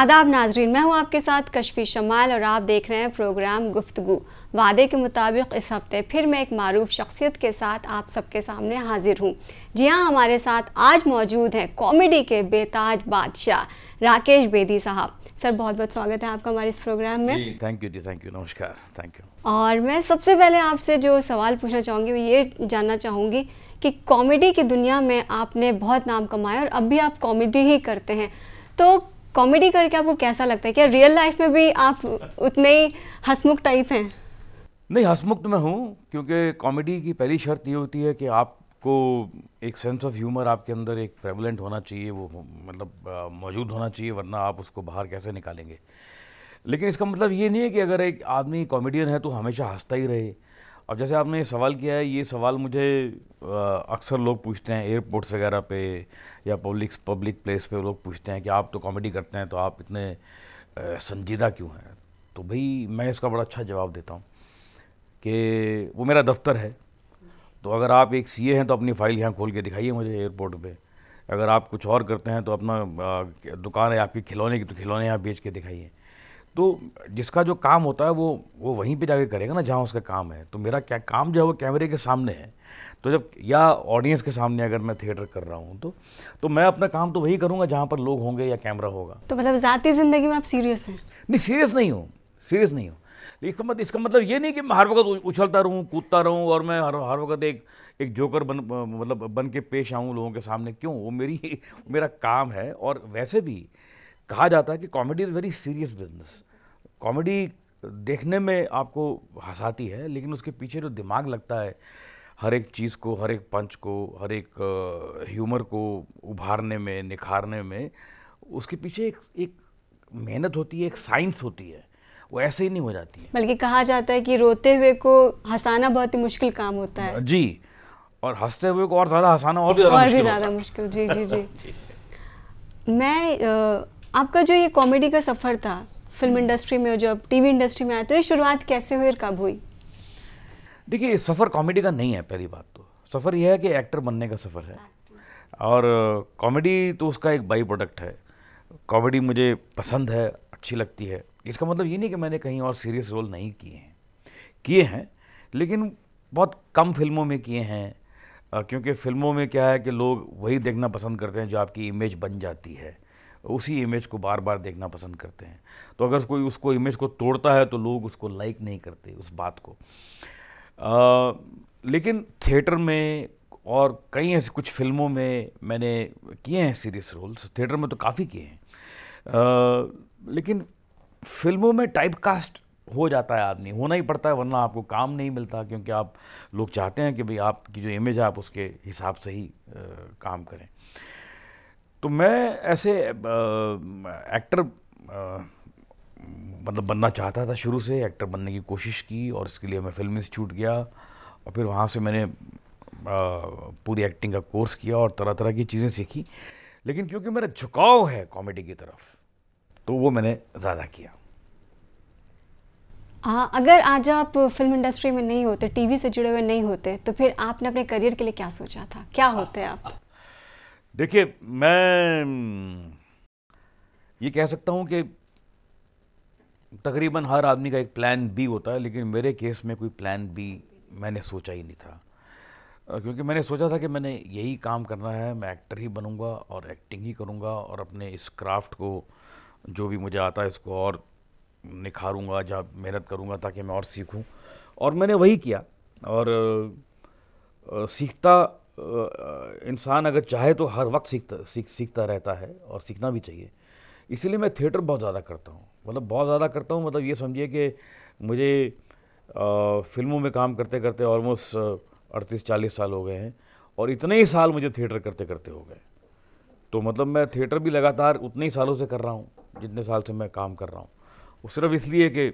आदाब नाजरीन मैं हूँ आपके साथ कशफी शमाल और आप देख रहे हैं प्रोग्राम गुफ्तगु वादे के मुताबिक इस हफ्ते फिर मैं एक मरूफ शख्सियत के साथ आप सबके सामने हाजिर हूँ जी हाँ हमारे साथ आज मौजूद हैं कॉमेडी के बेताज बादशाह राकेश बेदी साहब सर बहुत बहुत स्वागत है आपका हमारे इस प्रोग्राम में थैंक यू जी थैंक यू नमस्कार थैंक यू और मैं सबसे पहले आपसे जो सवाल पूछना चाहूँगी वो ये जानना चाहूँगी कि कॉमेडी की दुनिया में आपने बहुत नाम कमाया और अब भी आप कॉमेडी ही करते हैं तो कॉमेडी करके आपको कैसा लगता है क्या रियल लाइफ में भी आप उतने ही हंसमुख टाइप हैं नहीं हंसमुख तो मैं हूँ क्योंकि कॉमेडी की पहली शर्त ये होती है कि आपको एक सेंस ऑफ ह्यूमर आपके अंदर एक प्रेवलेंट होना चाहिए वो मतलब मौजूद होना चाहिए वरना आप उसको बाहर कैसे निकालेंगे लेकिन इसका मतलब ये नहीं है कि अगर एक आदमी कॉमेडियन है तो हमेशा हंसता ही रहे अब जैसे आपने ये सवाल किया है ये सवाल मुझे अक्सर लोग पूछते हैं एयरपोर्ट्स वगैरह पे या पब्लिक पब्लिक प्लेस पे लोग पूछते हैं कि आप तो कॉमेडी करते हैं तो आप इतने संजीदा क्यों हैं तो भाई मैं इसका बड़ा अच्छा जवाब देता हूँ कि वो मेरा दफ्तर है तो अगर आप एक सीए हैं तो अपनी फाइल यहाँ खोल के दिखाइए मुझे एयरपोर्ट पर अगर आप कुछ और करते हैं तो अपना दुकान है आपकी खिलौने की तो खिलौने यहाँ बेच के दिखाइए तो जिसका जो काम होता है वो वो वहीं पे जाके करेगा ना जहाँ उसका काम है तो मेरा क्या काम जो है वो कैमरे के सामने है तो जब या ऑडियंस के सामने अगर मैं थिएटर कर रहा हूँ तो तो मैं अपना काम तो वही करूँगा जहाँ पर लोग होंगे या कैमरा होगा तो मतलब ज़ाती ज़िंदगी में आप सीरियस हैं नहीं सीरियस नहीं हूँ सीरियस नहीं हूँ इसका मतलब इसका मतलब ये नहीं कि मैं हर वक्त उछलता रहूँ कूदता रहूँ और मैं हर हर वक्त एक एक जोकर बन मतलब बन के पेश आऊँ लोगों के सामने क्यों वो मेरी मेरा काम है और वैसे भी कहा जाता है कि comedy is very serious business comedy देखने में आपको हंसाती है लेकिन उसके पीछे जो दिमाग लगता है हर एक चीज़ को हर एक पंच को हर एक ह्यूमर को उभारने में निखारने में उसके पीछे एक एक मेहनत होती है एक साइंस होती है वो ऐसे ही नहीं हो जाती है बल्कि कहा जाता है कि रोते हुए को हंसाना बहुत ही मुश्किल काम होता है जी और हंसते हुए को और ज़्यादा हंसाना और भी और भी ज़्यादा मुश्किल जी जी जी मैं आपका जो ये कॉमेडी का सफ़र था फिल्म इंडस्ट्री में और जब टीवी इंडस्ट्री में आए तो ये शुरुआत कैसे हुई और कब हुई देखिए सफ़र कॉमेडी का नहीं है पहली बात तो सफ़र यह है कि एक्टर बनने का सफ़र है और कॉमेडी तो उसका एक बाई प्रोडक्ट है कॉमेडी मुझे पसंद है अच्छी लगती है इसका मतलब ये नहीं कि मैंने कहीं और सीरियस रोल नहीं किए हैं किए हैं लेकिन बहुत कम फिल्मों में किए हैं क्योंकि फिल्मों में क्या है कि लोग वही देखना पसंद करते हैं जो आपकी इमेज बन जाती है उसी इमेज को बार बार देखना पसंद करते हैं तो अगर कोई उसको इमेज को तोड़ता है तो लोग उसको लाइक नहीं करते उस बात को आ, लेकिन थिएटर में और कई ऐसे कुछ फिल्मों में मैंने किए हैं सीरियस रोल्स थिएटर में तो काफ़ी किए हैं लेकिन फिल्मों में टाइप कास्ट हो जाता है आदमी होना ही पड़ता है वरना आपको काम नहीं मिलता क्योंकि आप लोग चाहते हैं कि भाई आपकी जो इमेज है आप उसके हिसाब से ही आ, काम करें तो मैं ऐसे एक्टर मतलब बनना चाहता था शुरू से एक्टर बनने की कोशिश की और इसके लिए मैं फिल्म इंस्टीट्यूट गया और फिर वहाँ से मैंने पूरी एक्टिंग का कोर्स किया और तरह तरह की चीज़ें सीखी लेकिन क्योंकि मेरा झुकाव है कॉमेडी की तरफ तो वो मैंने ज़्यादा किया आ, अगर आज आप फिल्म इंडस्ट्री में नहीं होते टीवी से जुड़े हुए नहीं होते तो फिर आपने अपने करियर के लिए क्या सोचा था क्या हाँ। होते आप देखिए मैं ये कह सकता हूँ कि तकरीबन हर आदमी का एक प्लान बी होता है लेकिन मेरे केस में कोई प्लान बी मैंने सोचा ही नहीं था क्योंकि मैंने सोचा था कि मैंने यही काम करना है मैं एक्टर ही बनूंगा और एक्टिंग ही करूंगा और अपने इस क्राफ्ट को जो भी मुझे आता है इसको और निखारूंगा जब मेहनत करूंगा ताकि मैं और सीखूं और मैंने वही किया और सीखता इंसान अगर चाहे तो हर वक्त सीखता सीख सीखता रहता है और सीखना भी चाहिए इसीलिए मैं थिएटर बहुत ज़्यादा करता हूँ मतलब बहुत ज़्यादा करता हूँ मतलब ये समझिए कि मुझे आ, फिल्मों में काम करते करते ऑलमोस्ट अड़तीस चालीस साल हो गए हैं और इतने ही साल मुझे थिएटर करते करते हो गए तो मतलब मैं थिएटर भी लगातार उतने ही सालों से कर रहा हूँ जितने साल से मैं काम कर रहा हूँ वो सिर्फ इसलिए कि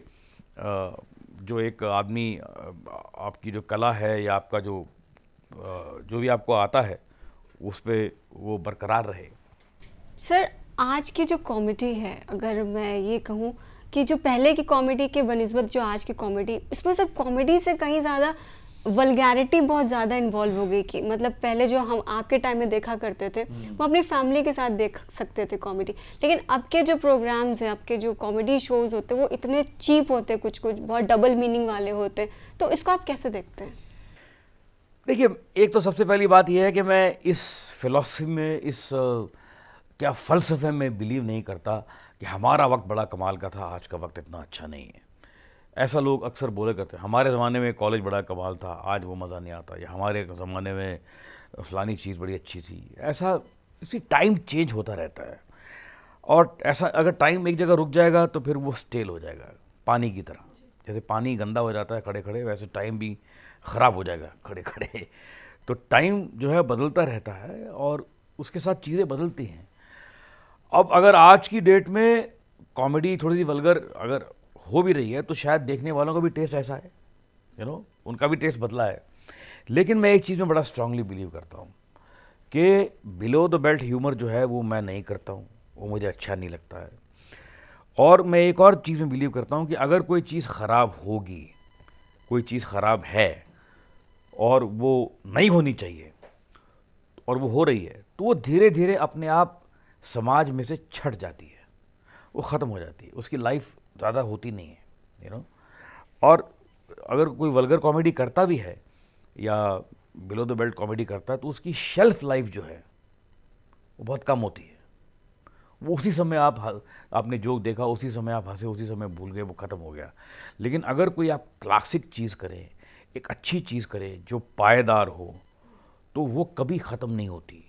जो एक आदमी आपकी जो कला है या आपका जो जो भी आपको आता है उस पर वो बरकरार रहे सर आज की जो कॉमेडी है अगर मैं ये कहूँ कि जो पहले की कॉमेडी के बनस्बत जो आज की कॉमेडी उसमें सर कॉमेडी से कहीं ज़्यादा वलगैरिटी बहुत ज़्यादा इन्वॉल्व हो गई कि मतलब पहले जो हम आपके टाइम में देखा करते थे हम्म। वो अपनी फैमिली के साथ देख सकते थे कॉमेडी लेकिन अब के जो प्रोग्राम्स हैं आपके जो कॉमेडी शोज़ होते हैं वो इतने चीप होते कुछ कुछ बहुत डबल मीनिंग वाले होते तो इसको आप कैसे देखते हैं देखिए एक तो सबसे पहली बात यह है कि मैं इस फिलोसफी में इस क्या फ़लसफे में बिलीव नहीं करता कि हमारा वक्त बड़ा कमाल का था आज का वक्त इतना अच्छा नहीं है ऐसा लोग अक्सर बोले करते हैं हमारे ज़माने में कॉलेज बड़ा कमाल था आज वो मज़ा नहीं आता या हमारे ज़माने में फ़लानी चीज़ बड़ी अच्छी थी ऐसा इसी टाइम चेंज होता रहता है और ऐसा अगर टाइम एक जगह रुक जाएगा तो फिर वो स्टेल हो जाएगा पानी की तरह जैसे पानी गंदा हो जाता है खड़े खड़े वैसे टाइम भी ख़राब हो जाएगा खड़े खड़े तो टाइम जो है बदलता रहता है और उसके साथ चीज़ें बदलती हैं अब अगर आज की डेट में कॉमेडी थोड़ी सी वलगर अगर हो भी रही है तो शायद देखने वालों का भी टेस्ट ऐसा है यू you नो know? उनका भी टेस्ट बदला है लेकिन मैं एक चीज़ में बड़ा स्ट्रांगली बिलीव करता हूँ कि बिलो द बेल्ट ह्यूमर जो है वो मैं नहीं करता हूँ वो मुझे अच्छा नहीं लगता है और मैं एक और चीज़ में बिलीव करता हूँ कि अगर कोई चीज़ ख़राब होगी कोई चीज़ ख़राब है और वो नहीं होनी चाहिए और वो हो रही है तो वो धीरे धीरे अपने आप समाज में से छट जाती है वो ख़त्म हो जाती है उसकी लाइफ ज़्यादा होती नहीं है यू नो और अगर कोई वल्गर कॉमेडी करता भी है या बिलो द बेल्ट कॉमेडी करता है तो उसकी शेल्फ़ लाइफ जो है वो बहुत कम होती है वो उसी समय आप आपने जोक देखा उसी समय आप हंसे उसी समय भूल गए वो ख़त्म हो गया लेकिन अगर कोई आप क्लासिक चीज़ करें एक अच्छी चीज़ करें जो पायदार हो तो वो कभी ख़त्म नहीं होती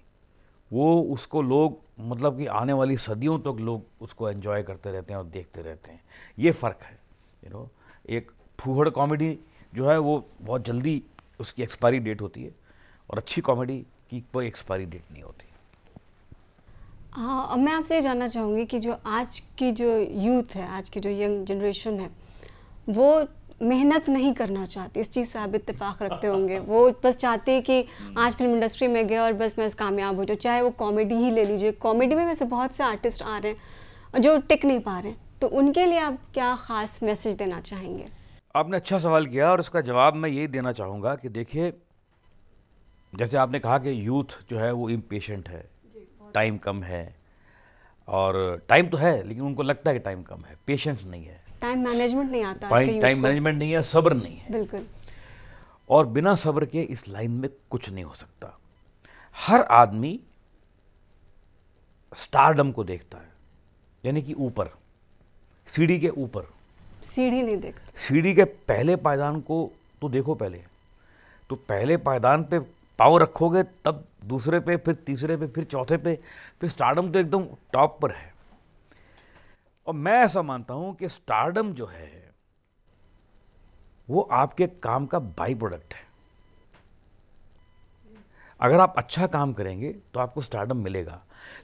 वो उसको लोग मतलब कि आने वाली सदियों तक तो लोग उसको एंजॉय करते रहते हैं और देखते रहते हैं ये फ़र्क है यू नो एक फूहड़ कॉमेडी जो है वो बहुत जल्दी उसकी एक्सपायरी डेट होती है और अच्छी कॉमेडी की कोई एक्सपायरी डेट नहीं होती हाँ अब मैं आपसे ये जानना चाहूँगी कि जो आज की जो यूथ है आज की जो यंग जनरेशन है वो मेहनत नहीं करना चाहती इस चीज़ से आप इतफाक़ रखते होंगे वो बस चाहते हैं कि आज फिल्म इंडस्ट्री में गए और बस मैं कामयाब हो जाऊँ चाहे वो कॉमेडी ही ले लीजिए कॉमेडी में वैसे बहुत से आर्टिस्ट आ रहे हैं जो टिक नहीं पा रहे हैं तो उनके लिए आप क्या ख़ास मैसेज देना चाहेंगे आपने अच्छा सवाल किया और उसका जवाब मैं यही देना चाहूँगा कि देखिए जैसे आपने कहा कि यूथ जो है वो इम्पेशेंट है टाइम कम है और टाइम तो है लेकिन उनको लगता है कि टाइम कम है पेशेंस नहीं है टाइम मैनेजमेंट नहीं आता टाइम मैनेजमेंट नहीं है सब्र नहीं है बिल्कुल और बिना सब्र के इस लाइन में कुछ नहीं हो सकता हर आदमी स्टारडम को देखता है यानी कि ऊपर सीढ़ी के ऊपर सीढ़ी नहीं देखता सीढ़ी के पहले पायदान को तो देखो पहले तो पहले पायदान पे पावर रखोगे तब दूसरे पे फिर तीसरे पे फिर चौथे पे फिर स्टार्डम तो एकदम टॉप पर है और मैं ऐसा मानता हूं कि स्टार्डम जो है वो आपके काम का बाई प्रोडक्ट है अगर आप अच्छा काम करेंगे तो आपको स्टार्डम मिलेगा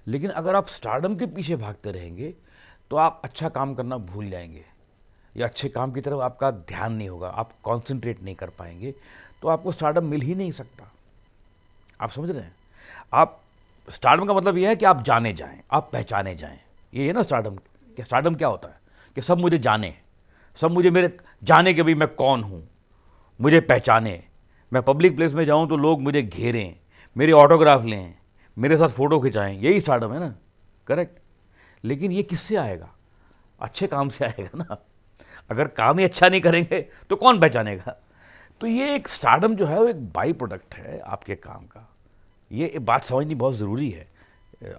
लेकिन अगर आप स्टार्डम के पीछे भागते रहेंगे तो आप अच्छा काम करना भूल जाएंगे या अच्छे काम की तरफ आपका ध्यान नहीं होगा आप कॉन्सेंट्रेट नहीं कर पाएंगे तो आपको स्टार्टअप मिल ही नहीं सकता आप समझ रहे हैं आप स्टार्डम का मतलब यह है कि आप जाने जाएं आप पहचाने जाएं ये है ना स्टार्डम कि स्टार्डम क्या होता है कि सब मुझे जाने सब मुझे मेरे जाने के भी मैं कौन हूँ मुझे पहचाने मैं पब्लिक प्लेस में जाऊँ तो लोग मुझे घेरें मेरे ऑटोग्राफ लें मेरे साथ फ़ोटो खिंचाएँ यही स्टार्टअप है ना करेक्ट लेकिन ये किससे आएगा अच्छे काम से आएगा ना अगर काम ही अच्छा नहीं करेंगे तो कौन पहचानेगा तो ये एक स्टार्टअप जो है वो एक बाई प्रोडक्ट है आपके काम का ये बात समझनी बहुत ज़रूरी है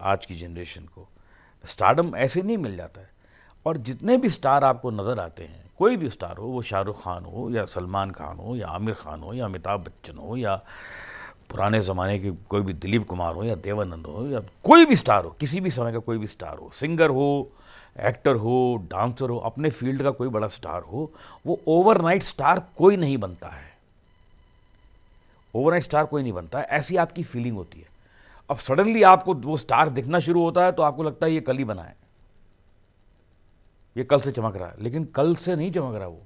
आज की जनरेशन को स्टारडम ऐसे नहीं मिल जाता है और जितने भी स्टार आपको नज़र आते हैं कोई भी स्टार हो वो शाहरुख खान हो या सलमान खान हो या आमिर खान हो या अमिताभ बच्चन हो या पुराने ज़माने के कोई भी दिलीप कुमार हो या देवानंद हो या कोई भी स्टार हो किसी भी समय का कोई भी स्टार हो सिंगर हो एक्टर हो डांसर हो अपने फील्ड का कोई बड़ा स्टार हो वो ओवरनाइट स्टार कोई नहीं बनता है ओवरनाइट स्टार कोई नहीं बनता है ऐसी आपकी फीलिंग होती है अब सडनली आपको वो स्टार दिखना शुरू होता है तो आपको लगता है ये कल ही बना है ये कल से चमक रहा है लेकिन कल से नहीं चमक रहा वो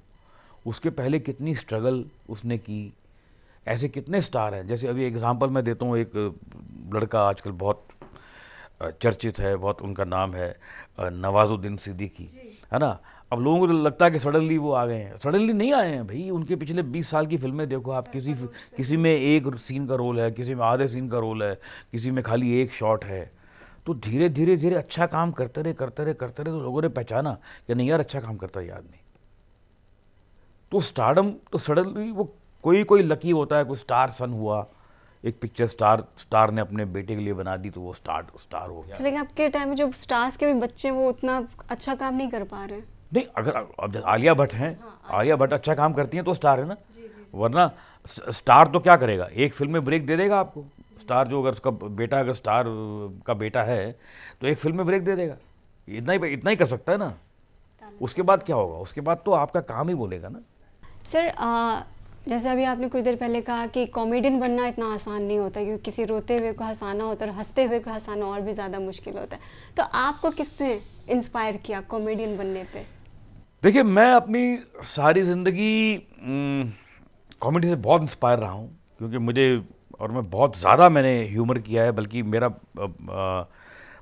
उसके पहले कितनी स्ट्रगल उसने की ऐसे कितने स्टार हैं जैसे अभी एग्जांपल मैं देता हूँ एक लड़का आजकल बहुत चर्चित है बहुत उनका नाम है नवाजुद्दीन सिद्दीकी है ना अब लोगों को तो लगता है कि सडनली वो आ गए हैं सडनली नहीं आए हैं भाई उनके पिछले 20 साल की फिल्में देखो आप किसी किसी में एक सीन का रोल है किसी में आधे सीन का रोल है किसी में खाली एक शॉट है तो धीरे धीरे धीरे अच्छा काम करते रहे करते रहे करते रहे तो लोगों ने पहचाना कि नहीं यार अच्छा काम करता है आदमी तो स्टारडम तो सडनली वो कोई कोई लकी होता है कोई स्टार सन हुआ एक पिक्चर स्टार स्टार ने अपने बेटे के लिए बना दी तो वो स्टार स्टार हो गया लेकिन आपके टाइम में जो स्टार्स के भी बच्चे वो उतना अच्छा काम नहीं कर पा रहे नहीं अगर अब आलिया भट्ट हैं हाँ, आलिया भट्ट अच्छा काम करती हैं तो स्टार है ना वरना स्टार तो क्या करेगा एक फिल्म में ब्रेक दे देगा आपको स्टार जो अगर उसका बेटा अगर स्टार का बेटा है तो एक फिल्म में ब्रेक दे देगा इतना ही इतना ही कर सकता है ना उसके बाद क्या होगा उसके बाद तो आपका काम ही बोलेगा ना सर आ, जैसे अभी आपने कुछ देर पहले कहा कि कॉमेडियन बनना इतना आसान नहीं होता क्योंकि किसी रोते हुए को हंसाना होता है और हंसते हुए को हंसाना और भी ज़्यादा मुश्किल होता है तो आपको किसने इंस्पायर किया कॉमेडियन बनने पर देखिए मैं अपनी सारी ज़िंदगी कॉमेडी हम्म, से बहुत इंस्पायर रहा हूँ क्योंकि मुझे और मैं बहुत ज़्यादा मैंने ह्यूमर किया है बल्कि मेरा आ,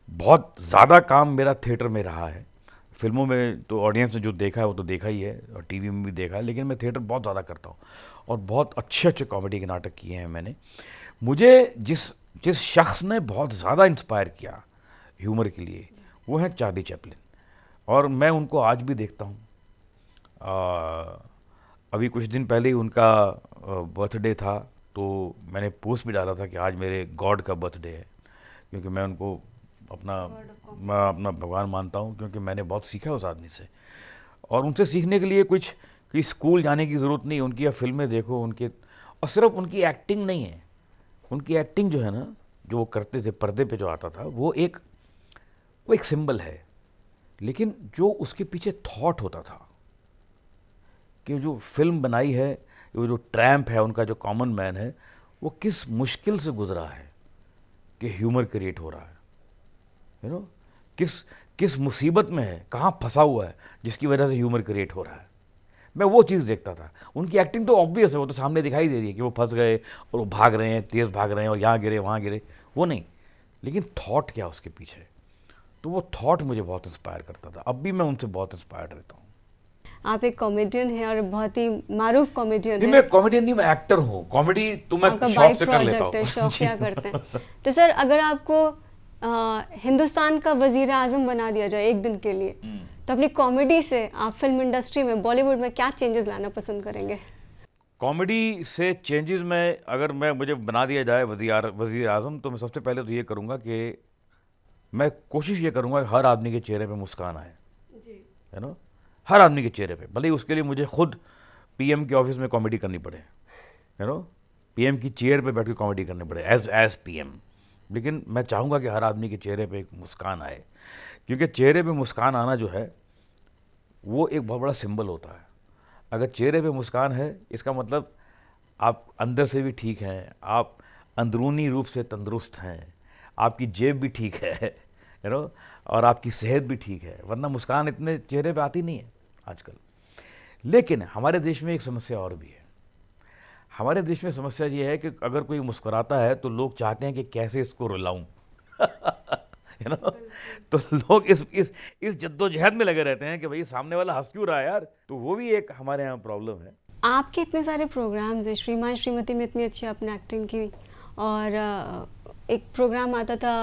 बहुत ज़्यादा काम मेरा थिएटर में रहा है फिल्मों में तो ऑडियंस ने जो देखा है वो तो देखा ही है और टीवी में भी देखा है लेकिन मैं थिएटर बहुत ज़्यादा करता हूँ और बहुत अच्छे अच्छे कॉमेडी के नाटक किए हैं मैंने मुझे जिस जिस शख्स ने बहुत ज़्यादा इंस्पायर किया ह्यूमर के लिए वो हैं चार्ली चैपलिन और मैं उनको आज भी देखता हूँ अभी कुछ दिन पहले ही उनका बर्थडे था तो मैंने पोस्ट भी डाला था कि आज मेरे गॉड का बर्थडे है क्योंकि मैं उनको अपना मैं अपना भगवान मानता हूँ क्योंकि मैंने बहुत सीखा उस आदमी से और उनसे सीखने के लिए कुछ कि स्कूल जाने की ज़रूरत नहीं उनकी या फिल्में देखो उनके और सिर्फ उनकी एक्टिंग नहीं है उनकी एक्टिंग जो है ना जो वो करते थे पर्दे पे जो आता था वो एक वो एक सिंबल है लेकिन जो उसके पीछे थॉट होता था कि जो फिल्म बनाई है वो जो ट्रैम्प है उनका जो कॉमन मैन है वो किस मुश्किल से गुजरा है कि ह्यूमर क्रिएट हो रहा है यू नो किस किस मुसीबत में है कहाँ फंसा हुआ है जिसकी वजह से ह्यूमर क्रिएट हो रहा है मैं वो चीज़ देखता था उनकी एक्टिंग तो ऑब्वियस है वो तो सामने दिखाई दे रही है कि वो फंस गए और वो भाग रहे हैं तेज़ भाग रहे हैं और यहाँ गिरे वहाँ गिरे वो नहीं लेकिन थॉट क्या उसके पीछे तो वो थॉट मुझे बहुत इंस्पायर करता था अब भी मैं उनसे बहुत इंस्पायर्ड रहता हूँ आप एक कॉमेडियन हैं और बहुत ही मारूफ कॉमेडियन है मैं कॉमेडियन नहीं मैं एक्टर हूँ कॉमेडी तो मैं शौक से कर लेता हूँ शौक क्या करते हैं तो सर अगर आपको आ, हिंदुस्तान का वजीर आजम बना दिया जाए एक दिन के लिए हम्म। तो अपनी कॉमेडी से आप फिल्म इंडस्ट्री में बॉलीवुड में क्या चेंजेस लाना पसंद करेंगे कॉमेडी से चेंजेस में अगर मैं मुझे बना दिया जाए वजीर वज़ी अजम तो मैं सबसे पहले तो ये करूँगा कि मैं कोशिश ये करूँगा कि हर आदमी के चेहरे पे मुस्कान आए है ना हर आदमी के चेहरे पे भले ही उसके लिए मुझे खुद पीएम के ऑफिस में कॉमेडी करनी पड़े यू नो पीएम की चेयर पे बैठ के कॉमेडी करनी पड़े एज एज पीएम लेकिन मैं चाहूँगा कि हर आदमी के चेहरे पे एक मुस्कान आए क्योंकि चेहरे पे मुस्कान आना जो है वो एक बहुत बड़ा सिंबल होता है अगर चेहरे पे मुस्कान है इसका मतलब आप अंदर से भी ठीक हैं आप अंदरूनी रूप से तंदुरुस्त हैं आपकी जेब भी ठीक है यू नो और आपकी सेहत भी ठीक है वरना मुस्कान इतने चेहरे पे आती नहीं है आजकल लेकिन हमारे देश में एक समस्या और भी है हमारे देश में समस्या ये है कि अगर कोई मुस्कुराता है तो लोग चाहते हैं कि कैसे इसको रुलाऊं यू नो तो लोग इस इस इस जद्दोजहद में लगे रहते हैं कि भाई सामने वाला हंस क्यों रहा है यार तो वो भी एक हमारे यहाँ प्रॉब्लम है आपके इतने सारे प्रोग्राम्स हैं श्रीमान श्रीमती में इतनी अच्छी आपने एक्टिंग की और एक प्रोग्राम आता था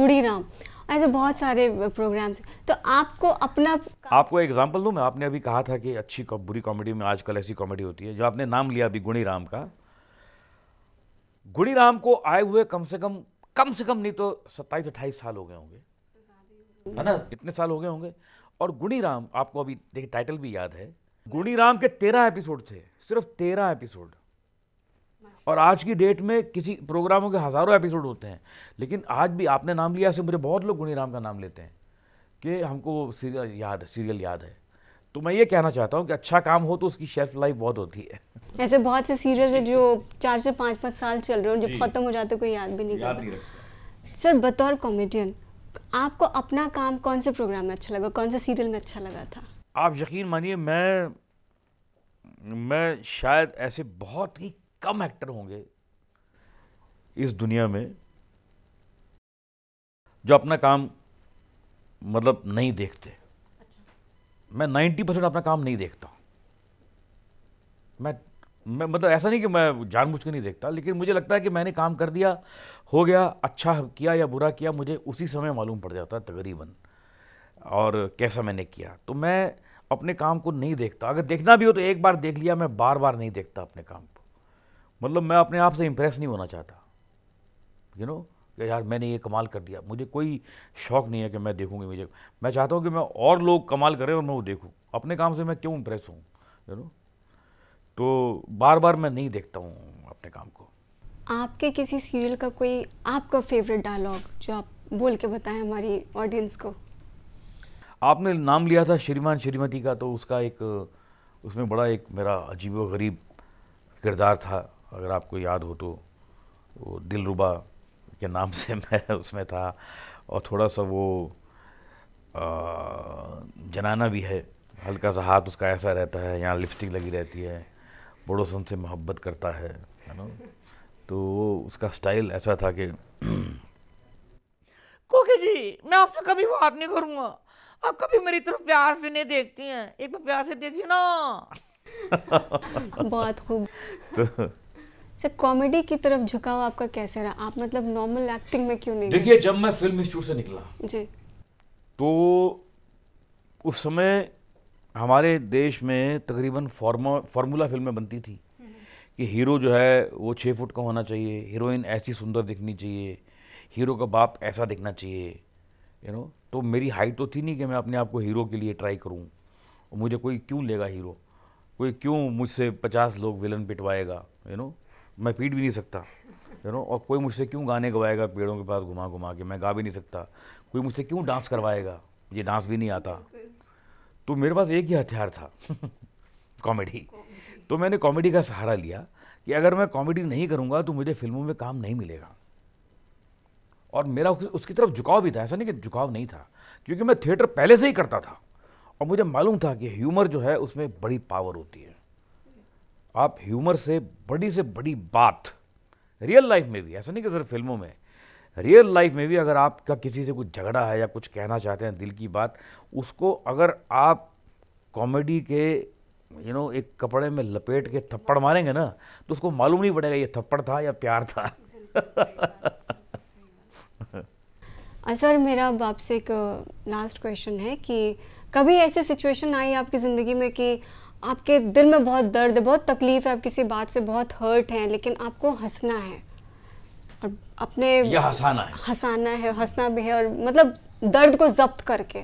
गुड़ी राम ऐसे बहुत सारे प्रोग्राम्स तो आपको अपना आपको एग्जांपल दूं मैं आपने अभी कहा था कि अच्छी बुरी कॉमेडी में आजकल ऐसी कॉमेडी होती है जो आपने नाम लिया अभी गुणी राम का गुणी राम को आए हुए कम से कम कम से कम नहीं तो सत्ताईस अट्ठाईस साल हो गए होंगे है ना इतने साल हो गए होंगे और गुणी राम आपको अभी देखिए टाइटल भी याद है गुणी राम के तेरह एपिसोड थे सिर्फ तेरह एपिसोड और आज की डेट में किसी प्रोग्रामों के हज़ारों एपिसोड होते हैं लेकिन आज भी आपने नाम लिया ऐसे मुझे बहुत लोग गुणी का नाम लेते हैं कि हमको सीरियल याद है सीरियल याद है तो मैं ये कहना चाहता हूँ कि अच्छा काम हो तो उसकी शेल्फ लाइफ बहुत होती है ऐसे बहुत से सीरियल है जो चार से पाँच पाँच साल चल रहे हैं जो ख़त्म हो जाते कोई याद भी नहीं करता सर बतौर कॉमेडियन आपको अपना काम कौन से प्रोग्राम में अच्छा लगा कौन से सीरियल में अच्छा लगा था आप यकीन मानिए मैं मैं शायद ऐसे बहुत ही कम एक्टर होंगे इस दुनिया में जो अपना काम मतलब नहीं देखते अच्छा। मैं 90 परसेंट अपना काम नहीं देखता मैं मैं मतलब ऐसा नहीं कि मैं जानबूझ के नहीं देखता लेकिन मुझे लगता है कि मैंने काम कर दिया हो गया अच्छा किया या बुरा किया मुझे उसी समय मालूम पड़ जाता है तकरीबन और कैसा मैंने किया तो मैं अपने काम को नहीं देखता अगर देखना भी हो तो एक बार देख लिया मैं बार बार नहीं देखता अपने काम को मतलब मैं अपने आप से इम्प्रेस नहीं होना चाहता यू नो कि यार मैंने ये कमाल कर दिया मुझे कोई शौक नहीं है कि मैं देखूँगी मुझे मैं चाहता हूँ कि मैं और लोग कमाल करें और मैं वो देखूँ अपने काम से मैं क्यों इम्प्रेस हूँ यू नो तो बार बार मैं नहीं देखता हूँ अपने काम को आपके किसी सीरियल का कोई आपका फेवरेट डायलॉग जो आप बोल के बताएं हमारी ऑडियंस को आपने नाम लिया था श्रीमान श्रीमती का तो उसका एक उसमें बड़ा एक मेरा अजीब गरीब किरदार था अगर आपको याद हो तो वो दिलरुबा के नाम से मैं उसमें था और थोड़ा सा वो आ, जनाना भी है हल्का सा हाथ उसका ऐसा रहता है यहाँ लिपस्टिक लगी रहती है बड़ोसन से मोहब्बत करता है है ना तो उसका स्टाइल ऐसा था कि कोके जी मैं आपसे कभी बात नहीं करूँगा आप कभी मेरी तरफ प्यार से नहीं देखती हैं एक बार प्यार से देखिए ना बहुत खूब तो सर कॉमेडी की तरफ झुकाव आपका कैसे रहा आप मतलब नॉर्मल एक्टिंग में क्यों नहीं देखिए जब मैं फिल्म इंस्टीट्यूट से निकला जी तो उस समय हमारे देश में तकरीबन फॉर्मा फार्मूला फिल्में बनती थी कि हीरो जो है वो छः फुट का होना चाहिए हीरोइन ऐसी सुंदर दिखनी चाहिए हीरो का बाप ऐसा दिखना चाहिए यू नो तो मेरी हाइट तो थी नहीं कि मैं अपने आप को हीरो के लिए ट्राई करूँ मुझे कोई क्यों लेगा हीरो कोई क्यों मुझसे पचास लोग विलन पिटवाएगा यू नो मैं पीट भी नहीं सकता यू नो और कोई मुझसे क्यों गाने गवाएगा पेड़ों के पास घुमा घुमा के मैं गा भी नहीं सकता कोई मुझसे क्यों डांस करवाएगा मुझे डांस भी नहीं आता तो मेरे पास एक ही हथियार था कॉमेडी तो मैंने कॉमेडी का सहारा लिया कि अगर मैं कॉमेडी नहीं करूँगा तो मुझे फिल्मों में काम नहीं मिलेगा और मेरा उसकी तरफ झुकाव भी था ऐसा नहीं कि झुकाव नहीं था क्योंकि मैं थिएटर पहले से ही करता था और मुझे मालूम था कि ह्यूमर जो है उसमें बड़ी पावर होती है आप ह्यूमर से बड़ी से बड़ी बात रियल लाइफ में भी ऐसा नहीं कि सिर्फ फिल्मों में रियल लाइफ में भी अगर आपका किसी से कुछ झगड़ा है या कुछ कहना चाहते हैं दिल की बात उसको अगर आप कॉमेडी के यू नो एक कपड़े में लपेट के थप्पड़ मारेंगे ना तो उसको मालूम नहीं पड़ेगा ये थप्पड़ था या प्यार था सर मेरा अब आपसे एक लास्ट क्वेश्चन है कि कभी ऐसी सिचुएशन आई आपकी ज़िंदगी में कि आपके दिल में बहुत दर्द है बहुत तकलीफ है आप किसी बात से बहुत हर्ट हैं लेकिन आपको हंसना है और अपने हंसाना है हंसाना है हंसना भी है और मतलब दर्द को जब्त करके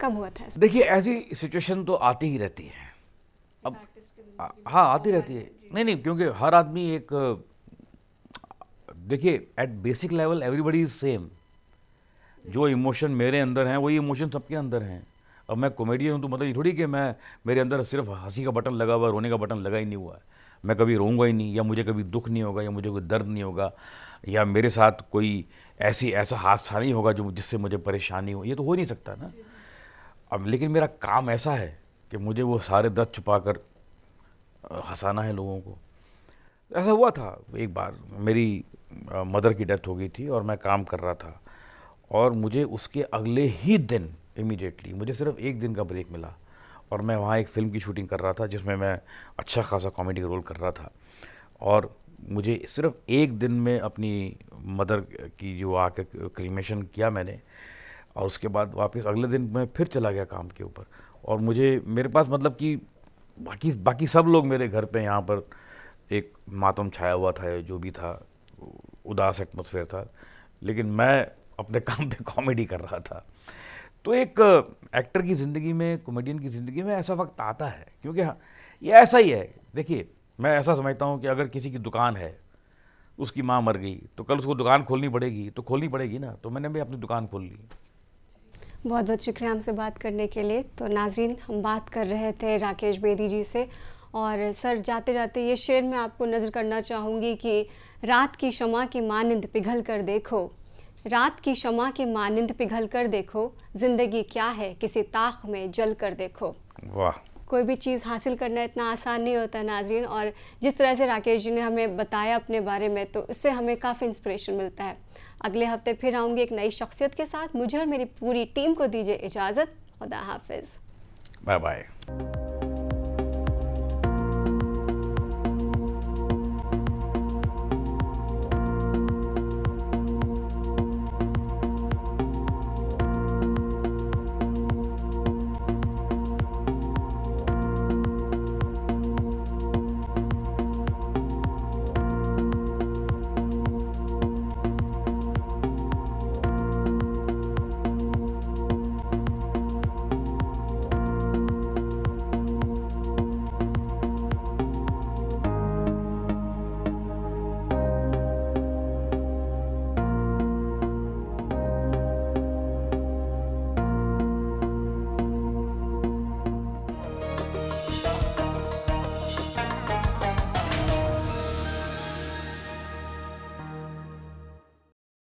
कब हुआ था देखिए ऐसी सिचुएशन तो आती ही रहती है अब हाँ आती रहती है नहीं नहीं क्योंकि हर आदमी एक देखिए at basic level everybody is same जो इमोशन मेरे अंदर हैं वही इमोशन सबके अंदर हैं अब मैं कॉमेडियन हूँ तो मतलब ये थोड़ी कि मैं मेरे अंदर सिर्फ हंसी का बटन लगा हुआ रोने का बटन लगा ही नहीं हुआ है मैं कभी रोऊंगा ही नहीं या मुझे कभी दुख नहीं होगा या मुझे कोई दर्द नहीं होगा या मेरे साथ कोई ऐसी ऐसा हादसा नहीं होगा जो जिससे मुझे परेशानी हो ये तो हो नहीं सकता ना अब लेकिन मेरा काम ऐसा है कि मुझे वो सारे दर्द छुपा कर हंसाना है लोगों को ऐसा हुआ था एक बार मेरी मदर की डेथ हो गई थी और मैं काम कर रहा था और मुझे उसके अगले ही दिन इमीडिएटली मुझे सिर्फ एक दिन का ब्रेक मिला और मैं वहाँ एक फ़िल्म की शूटिंग कर रहा था जिसमें मैं अच्छा खासा कॉमेडी रोल कर रहा था और मुझे सिर्फ एक दिन में अपनी मदर की जो आके क्रीमेशन किया मैंने और उसके बाद वापस अगले दिन मैं फिर चला गया काम के ऊपर और मुझे मेरे पास मतलब कि बाकी बाकी सब लोग मेरे घर पे यहाँ पर एक मातम छाया हुआ था जो भी था उदास एटमोसफेयर था लेकिन मैं अपने काम पे कॉमेडी कर रहा था तो एक एक्टर की ज़िंदगी में कॉमेडियन की ज़िंदगी में ऐसा वक्त आता है क्योंकि हाँ ये ऐसा ही है देखिए मैं ऐसा समझता हूँ कि अगर किसी की दुकान है उसकी माँ मर गई तो कल उसको दुकान खोलनी पड़ेगी तो खोलनी पड़ेगी ना तो मैंने भी अपनी दुकान खोल ली बहुत बहुत शुक्रिया हमसे बात करने के लिए तो नाजरीन हम बात कर रहे थे राकेश बेदी जी से और सर जाते जाते ये शेर मैं आपको नज़र करना चाहूँगी कि रात की शमा की मानंद पिघल कर देखो रात की शमा की मानिंद पिघल कर देखो जिंदगी क्या है किसी ताक में जल कर देखो वाह कोई भी चीज़ हासिल करना इतना आसान नहीं होता नाजरीन और जिस तरह से राकेश जी ने हमें बताया अपने बारे में तो उससे हमें काफ़ी इंस्पिरेशन मिलता है अगले हफ्ते फिर आऊँगी एक नई शख्सियत के साथ मुझे और मेरी पूरी टीम को दीजिए इजाज़त खुदा हाफिज़ बाय बाय